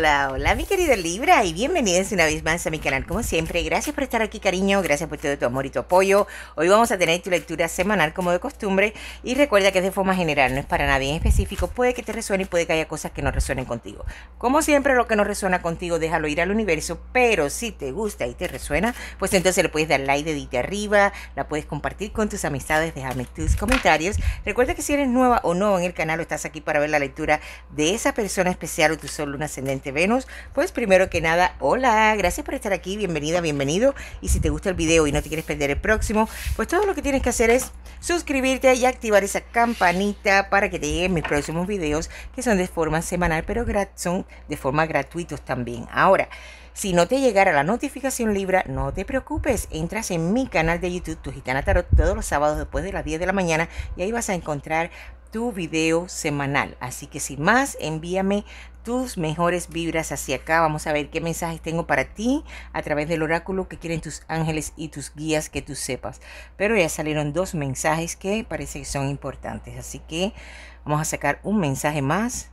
Hola, hola mi querida Libra y bienvenidos una vez más a mi canal como siempre, gracias por estar aquí cariño, gracias por todo tu amor y tu apoyo Hoy vamos a tener tu lectura semanal como de costumbre y recuerda que es de forma general, no es para nadie en específico Puede que te resuene y puede que haya cosas que no resuenen contigo Como siempre lo que no resuena contigo déjalo ir al universo, pero si te gusta y te resuena Pues entonces le puedes dar like, dedito arriba, la puedes compartir con tus amistades, dejarme tus comentarios Recuerda que si eres nueva o no en el canal o estás aquí para ver la lectura de esa persona especial o tu sol, un ascendente Venus, pues primero que nada, hola, gracias por estar aquí, bienvenida, bienvenido. Y si te gusta el video y no te quieres perder el próximo, pues todo lo que tienes que hacer es suscribirte y activar esa campanita para que te lleguen mis próximos videos que son de forma semanal, pero son de forma gratuitos también. Ahora, si no te llegara la notificación Libra, no te preocupes, entras en mi canal de YouTube, Tu Gitana Tarot, todos los sábados después de las 10 de la mañana y ahí vas a encontrar tu video semanal. Así que sin más, envíame tus mejores vibras hacia acá. Vamos a ver qué mensajes tengo para ti a través del oráculo que quieren tus ángeles y tus guías que tú sepas. Pero ya salieron dos mensajes que parece que son importantes. Así que vamos a sacar un mensaje más.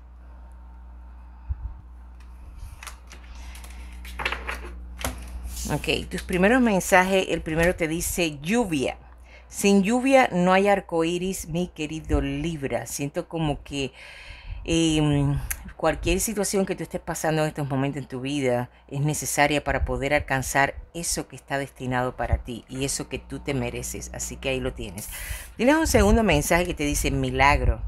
Ok, tus primeros mensajes, el primero te dice lluvia. Sin lluvia no hay arco iris, mi querido Libra. Siento como que em, cualquier situación que tú estés pasando en estos momentos en tu vida es necesaria para poder alcanzar eso que está destinado para ti y eso que tú te mereces. Así que ahí lo tienes. Tienes un segundo mensaje que te dice milagro.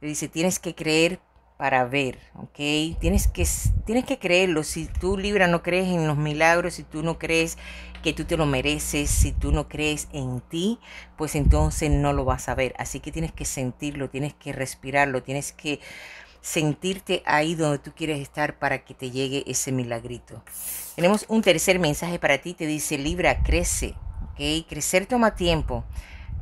Te dice, tienes que creer para ver, ¿ok? Tienes que, tienes que creerlo. Si tú, Libra, no crees en los milagros, si tú no crees que tú te lo mereces, si tú no crees en ti, pues entonces no lo vas a ver. Así que tienes que sentirlo, tienes que respirarlo, tienes que sentirte ahí donde tú quieres estar para que te llegue ese milagrito. Tenemos un tercer mensaje para ti, te dice Libra, crece, ¿ok? Crecer toma tiempo,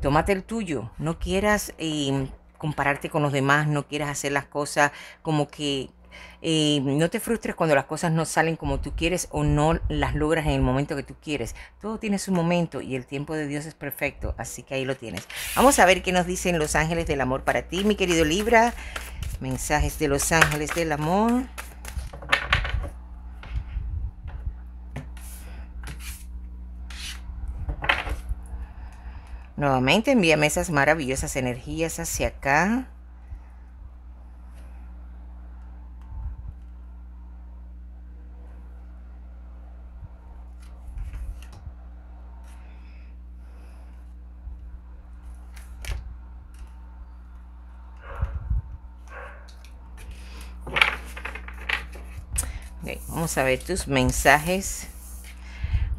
tómate el tuyo, no quieras... Em, compararte con los demás, no quieras hacer las cosas como que eh, no te frustres cuando las cosas no salen como tú quieres o no las logras en el momento que tú quieres. Todo tiene su momento y el tiempo de Dios es perfecto, así que ahí lo tienes. Vamos a ver qué nos dicen los ángeles del amor para ti, mi querido Libra. Mensajes de los ángeles del amor. Nuevamente envíame esas maravillosas energías hacia acá. vamos a ver tus mensajes.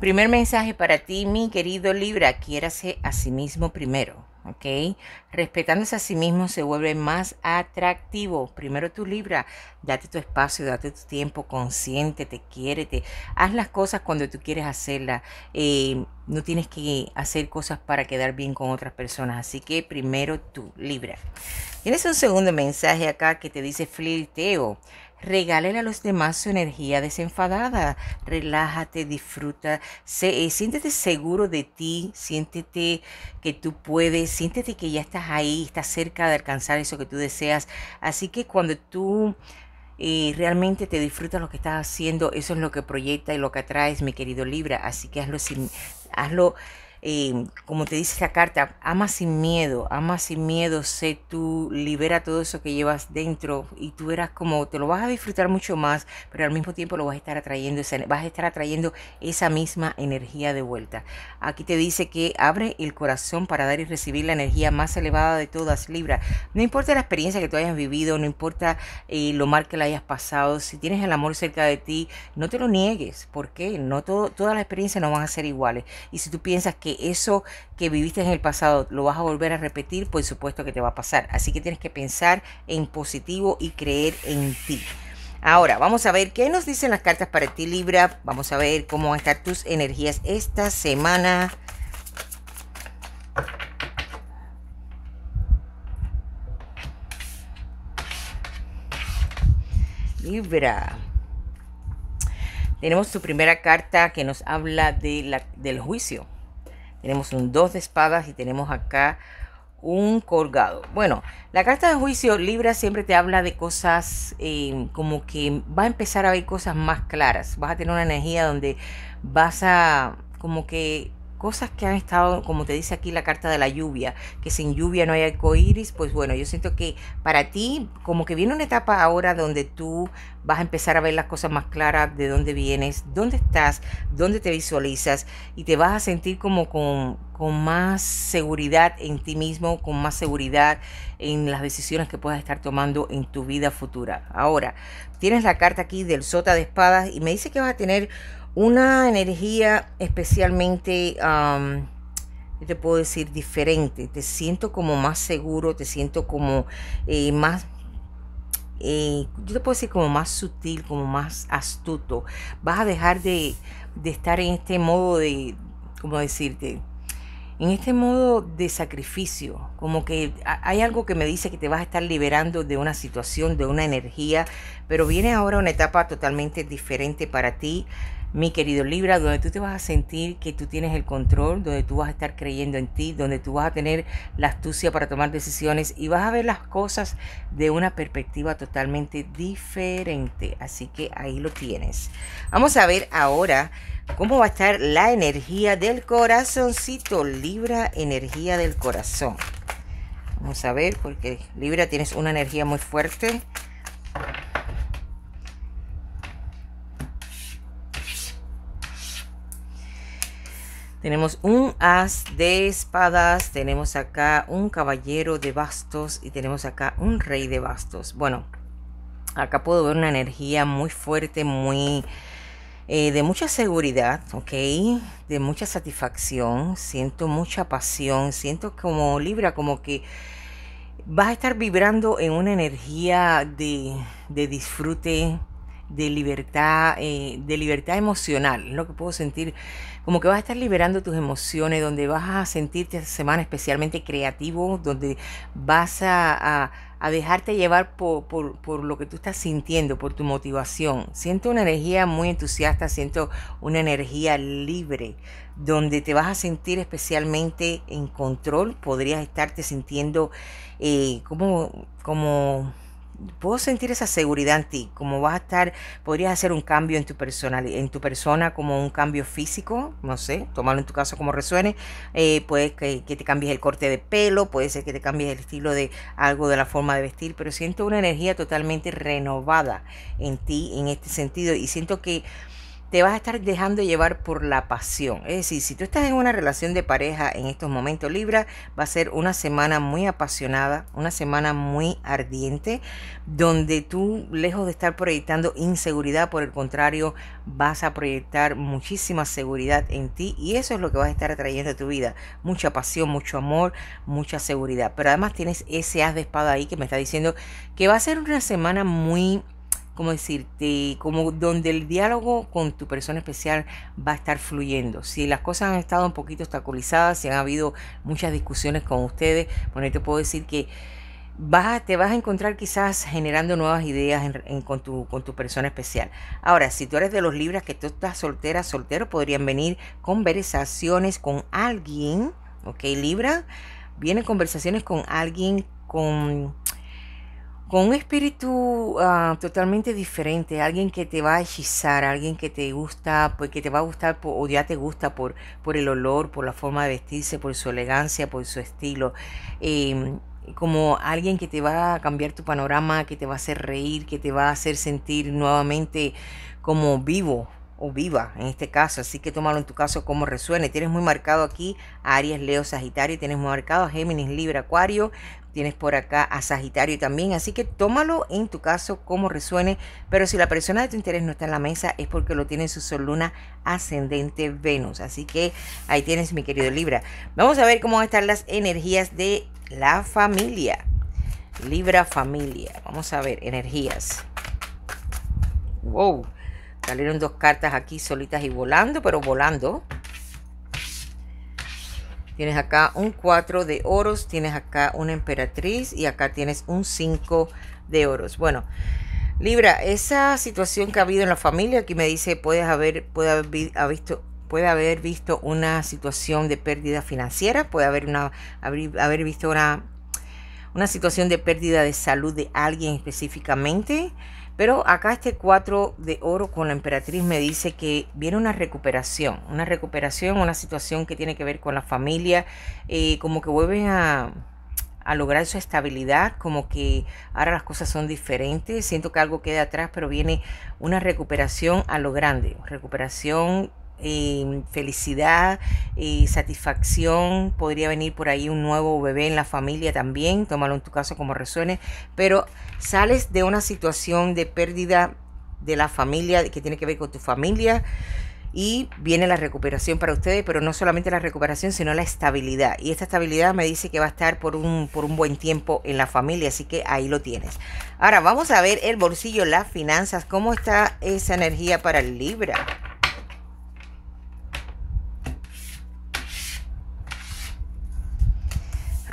Primer mensaje para ti, mi querido Libra, quiérase a sí mismo primero, ¿ok? Respetándose a sí mismo se vuelve más atractivo. Primero tu Libra, date tu espacio, date tu tiempo, consiéntete, quiérete, haz las cosas cuando tú quieres hacerlas. Eh, no tienes que hacer cosas para quedar bien con otras personas, así que primero tu Libra. Tienes un segundo mensaje acá que te dice flirteo regálele a los demás su energía desenfadada. Relájate, disfruta, sé, eh, siéntete seguro de ti, siéntete que tú puedes, siéntete que ya estás ahí, estás cerca de alcanzar eso que tú deseas. Así que cuando tú eh, realmente te disfrutas lo que estás haciendo, eso es lo que proyecta y lo que atraes, mi querido Libra. Así que hazlo sin, hazlo eh, como te dice esta carta, ama sin miedo, ama sin miedo, sé tú, libera todo eso que llevas dentro y tú verás como te lo vas a disfrutar mucho más, pero al mismo tiempo lo vas a estar atrayendo, vas a estar atrayendo esa misma energía de vuelta. Aquí te dice que abre el corazón para dar y recibir la energía más elevada de todas, Libra. No importa la experiencia que tú hayas vivido, no importa eh, lo mal que la hayas pasado, si tienes el amor cerca de ti, no te lo niegues, porque no todas las experiencias no van a ser iguales. Y si tú piensas que eso que viviste en el pasado lo vas a volver a repetir, por supuesto que te va a pasar. Así que tienes que pensar en positivo y creer en ti. Ahora, vamos a ver qué nos dicen las cartas para ti, Libra. Vamos a ver cómo van a estar tus energías esta semana. Libra. Tenemos tu primera carta que nos habla de la, del juicio. Tenemos un 2 de espadas y tenemos acá un colgado. Bueno, la carta de juicio Libra siempre te habla de cosas eh, como que va a empezar a haber cosas más claras. Vas a tener una energía donde vas a como que cosas que han estado, como te dice aquí la carta de la lluvia, que sin lluvia no hay iris, pues bueno, yo siento que para ti como que viene una etapa ahora donde tú vas a empezar a ver las cosas más claras de dónde vienes, dónde estás, dónde te visualizas y te vas a sentir como con, con más seguridad en ti mismo, con más seguridad en las decisiones que puedas estar tomando en tu vida futura. Ahora, tienes la carta aquí del sota de espadas y me dice que vas a tener una energía especialmente, te puedo decir, diferente. Te siento como más seguro, te siento como eh, más eh, yo te puedo decir como más sutil, como más astuto. Vas a dejar de, de estar en este modo de, ¿cómo decirte? En este modo de sacrificio, como que hay algo que me dice que te vas a estar liberando de una situación, de una energía, pero viene ahora una etapa totalmente diferente para ti, mi querido Libra, donde tú te vas a sentir que tú tienes el control, donde tú vas a estar creyendo en ti, donde tú vas a tener la astucia para tomar decisiones y vas a ver las cosas de una perspectiva totalmente diferente. Así que ahí lo tienes. Vamos a ver ahora cómo va a estar la energía del corazoncito, Libra, energía del corazón. Vamos a ver, porque Libra tienes una energía muy fuerte. Tenemos un as de espadas, tenemos acá un caballero de bastos y tenemos acá un rey de bastos. Bueno, acá puedo ver una energía muy fuerte, muy... Eh, de mucha seguridad, ¿ok? De mucha satisfacción, siento mucha pasión, siento como Libra, como que vas a estar vibrando en una energía de, de disfrute, de libertad, eh, de libertad emocional, lo que puedo sentir, como que vas a estar liberando tus emociones, donde vas a sentirte esta semana especialmente creativo, donde vas a, a, dejarte llevar por, por, por, lo que tú estás sintiendo, por tu motivación. Siento una energía muy entusiasta, siento una energía libre, donde te vas a sentir especialmente en control, podrías estarte sintiendo eh, como... como puedo sentir esa seguridad en ti, como vas a estar, podrías hacer un cambio en tu personalidad, en tu persona, como un cambio físico, no sé, tomarlo en tu caso como resuene, eh, puede que, que, te cambies el corte de pelo, puede ser que te cambies el estilo de algo de la forma de vestir, pero siento una energía totalmente renovada en ti en este sentido y siento que te vas a estar dejando llevar por la pasión. Es decir, si tú estás en una relación de pareja en estos momentos, Libra, va a ser una semana muy apasionada, una semana muy ardiente, donde tú, lejos de estar proyectando inseguridad, por el contrario, vas a proyectar muchísima seguridad en ti y eso es lo que vas a estar atrayendo a tu vida. Mucha pasión, mucho amor, mucha seguridad. Pero además tienes ese as de espada ahí que me está diciendo que va a ser una semana muy como decirte, como donde el diálogo con tu persona especial va a estar fluyendo. Si las cosas han estado un poquito obstaculizadas, si han habido muchas discusiones con ustedes, bueno, te puedo decir que vas te vas a encontrar quizás generando nuevas ideas con, tu, con tu persona especial. Ahora, si tú eres de los libras que tú estás soltera, soltero, podrían venir conversaciones con alguien, ¿ok? Libra, vienen conversaciones con alguien con con un espíritu ah, totalmente diferente, alguien que te va a hechizar, alguien que te gusta, pues que te va a gustar o ya te gusta por, por el olor, por la forma de vestirse, por su elegancia, por su estilo. Em, como alguien que te va a cambiar tu panorama, que te va a hacer reír, que te va a hacer sentir nuevamente como vivo, o viva en este caso, así que tómalo en tu caso como resuene. Tienes muy marcado aquí a Aries, Leo, Sagitario, tienes muy marcado a Géminis, Libra, Acuario, tienes por acá a Sagitario también, así que tómalo en tu caso como resuene, pero si la persona de tu interés no está en la mesa es porque lo tiene su sol luna ascendente Venus, así que ahí tienes mi querido Libra. Vamos a ver cómo van a estar las energías de la familia. Libra familia, vamos a ver, energías. Wow, Salieron dos cartas aquí solitas y volando, pero volando. Tienes acá un 4 de oros, tienes acá una emperatriz y acá tienes un 5 de oros. Bueno, Libra, esa situación que ha habido en la familia, aquí me dice, puedes haber, puede haber, visto, puede haber visto una situación de pérdida financiera, puede haber, una, haber, visto una, una situación de pérdida de salud de alguien específicamente pero acá este cuatro de oro con la emperatriz me dice que viene una recuperación, una recuperación, una situación que tiene que ver con la familia, eh, como que vuelven a, a lograr su estabilidad, como que ahora las cosas son diferentes, siento que algo queda atrás, pero viene una recuperación a lo grande, recuperación Em, felicidad y satisfacción. Podría venir por ahí un nuevo bebé en la familia también, tómalo en tu caso como resuene, pero sales de una situación de pérdida de la familia, que tiene que ver con tu familia. Y viene la recuperación para ustedes, pero no solamente la recuperación, sino la estabilidad. Y esta estabilidad me dice que va a estar por un, por un buen tiempo en la familia, así que ahí lo tienes. Ahora vamos a ver el bolsillo, las finanzas, cómo está esa energía para el Libra.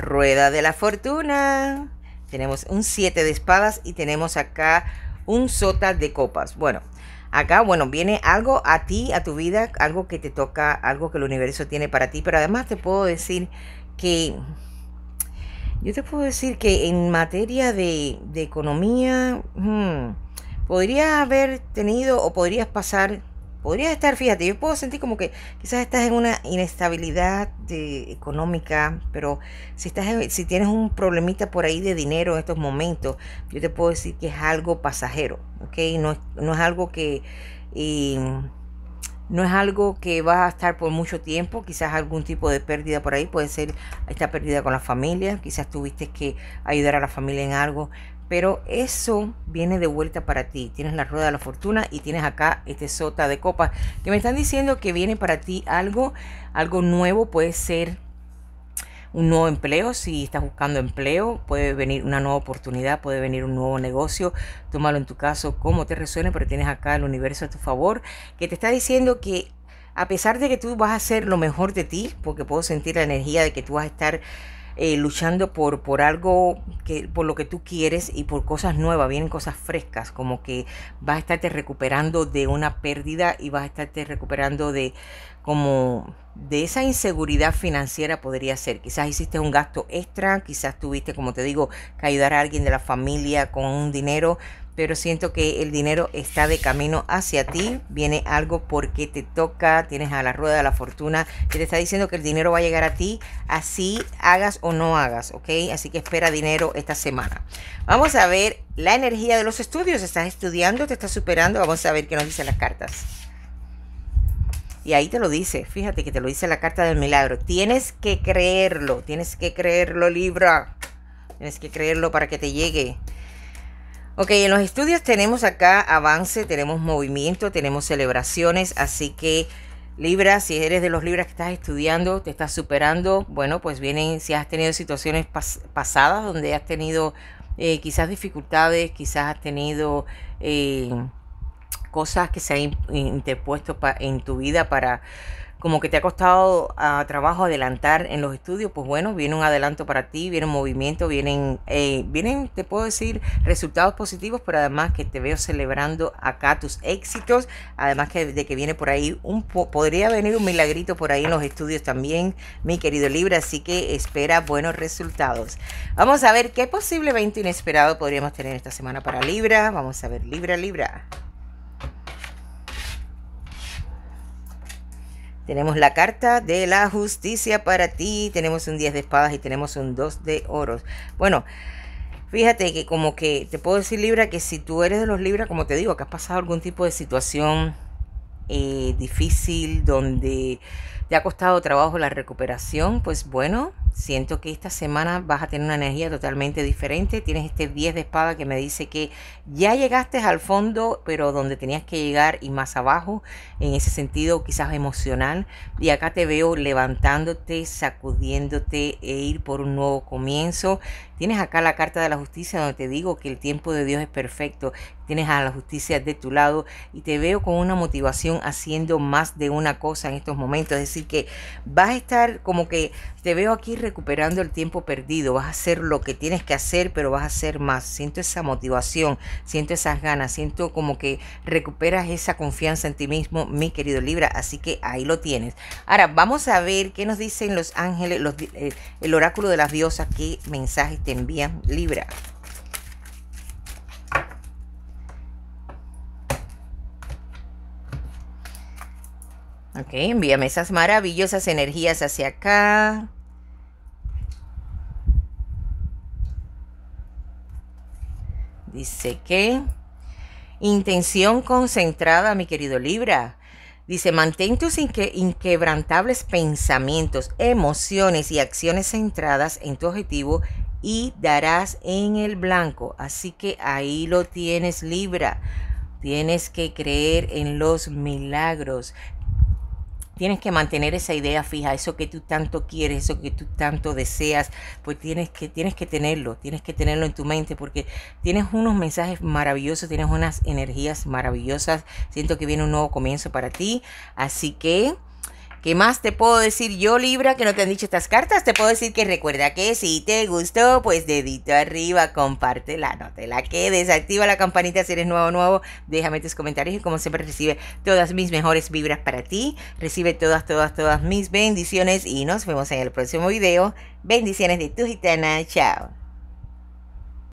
Rueda de la Fortuna. Tenemos un 7 de espadas y tenemos acá un sota de copas. Bueno, acá, bueno, viene algo a ti, a tu vida, algo que te toca, algo que el universo tiene para ti. Pero además te puedo decir que... Yo te puedo decir que en materia de, economía, hmm, podría haber tenido o podrías pasar podrías estar, fíjate, yo puedo sentir como que quizás estás en una inestabilidad económica, pero si, estás si tienes un problemita por ahí de dinero en estos momentos, yo te puedo decir que es algo pasajero, ¿ok? No, no es algo que... Em, no es algo que va a estar por mucho tiempo, quizás algún tipo de pérdida por ahí, puede ser esta pérdida con la familia, quizás tuviste que ayudar a la familia en algo, pero eso viene de vuelta para ti. Tienes la rueda de la fortuna y tienes acá este sota de copas que me están diciendo que viene para ti algo, algo nuevo. Puede ser un nuevo empleo, si estás buscando empleo, puede venir una nueva oportunidad, puede venir un nuevo negocio, tómalo en tu caso como te resuene, pero tienes acá el universo a tu favor, que te está diciendo que a pesar de que tú vas a hacer lo mejor de ti, porque puedo sentir la energía de que tú vas a estar eh, luchando por, por algo, que, por lo que tú quieres y por cosas nuevas, vienen cosas frescas, como que vas a estarte recuperando de una pérdida y vas a estarte recuperando de como de esa inseguridad financiera podría ser. Quizás hiciste un gasto extra, quizás tuviste, como te digo, que ayudar a alguien de la familia con un dinero pero siento que el dinero está de camino hacia ti, viene algo porque te toca, tienes a la rueda de la fortuna que te está diciendo que el dinero va a llegar a ti, así hagas o no hagas, ¿ok? Así que espera dinero esta semana. Vamos a ver la energía de los estudios, estás estudiando, te estás superando, vamos a ver qué nos dicen las cartas. Y ahí te lo dice, fíjate que te lo dice la carta del milagro. Tienes que creerlo, tienes que creerlo Libra, tienes que creerlo para que te llegue. Ok, en los estudios tenemos acá avance, tenemos movimiento, tenemos celebraciones, así que Libra, si eres de los Libras que estás estudiando, te estás superando, bueno, pues vienen, si has tenido situaciones pasadas donde has tenido eh, quizás dificultades, quizás has tenido eh, cosas que se han interpuesto en tu vida para como que te ha costado ah, trabajo adelantar en los estudios, pues bueno, viene un adelanto para ti, viene un movimiento, vienen, eh, vienen, te puedo decir, resultados positivos, pero además que te veo celebrando acá tus éxitos, además que de que viene por ahí un podría venir un milagrito por ahí en los estudios también, mi querido Libra, así que espera buenos resultados. Vamos a ver qué posiblemente inesperado podríamos tener esta semana para Libra. Vamos a ver, Libra, Libra. Tenemos la carta de la justicia para ti, tenemos un 10 de espadas y tenemos un 2 de oros. Bueno, fíjate que como que te puedo decir Libra que si tú eres de los Libra, como te digo, que has pasado algún tipo de situación eh, difícil donde te ha costado trabajo la recuperación, pues bueno, Siento que esta semana vas a tener una energía totalmente diferente. Tienes este 10 de espada que me dice que ya llegaste al fondo, pero donde tenías que llegar y más abajo, en ese sentido quizás emocional. Y acá te veo levantándote, sacudiéndote e ir por un nuevo comienzo. Tienes acá la carta de la justicia donde te digo que el tiempo de Dios es perfecto. Tienes a la justicia de tu lado y te veo con una motivación haciendo más de una cosa en estos momentos. Es decir, que vas a estar como que te veo aquí recuperando el tiempo perdido, vas a hacer lo que tienes que hacer, pero vas a hacer más. Siento esa motivación, siento esas ganas, siento como que recuperas esa confianza en ti mismo, mi querido Libra, así que ahí lo tienes. Ahora vamos a ver qué nos dicen los ángeles, eh, el oráculo de las diosas, qué mensajes te envían Libra. Ok, envíame esas maravillosas energías hacia acá. Dice que intención concentrada, mi querido Libra. Dice, mantén tus inquebrantables pensamientos, emociones y acciones centradas en tu objetivo y darás en el blanco. Así que ahí lo tienes, Libra. Tienes que creer en los milagros tienes que mantener esa idea fija, eso que tú tanto quieres, eso que tú tanto deseas, pues tienes que, tienes que tenerlo, tienes que tenerlo en tu mente porque tienes unos mensajes maravillosos, tienes unas energías maravillosas, siento que viene un nuevo comienzo para ti, así que... ¿Qué más te puedo decir yo, Libra, que no te han dicho estas cartas? Te puedo decir que recuerda que si te gustó, pues dedito arriba, compártela, no te la quedes, activa la campanita si eres nuevo nuevo, déjame tus comentarios y como siempre recibe todas mis mejores vibras para ti, recibe todas, todas, todas mis bendiciones y nos vemos en el próximo video. Bendiciones de tu gitana, chao.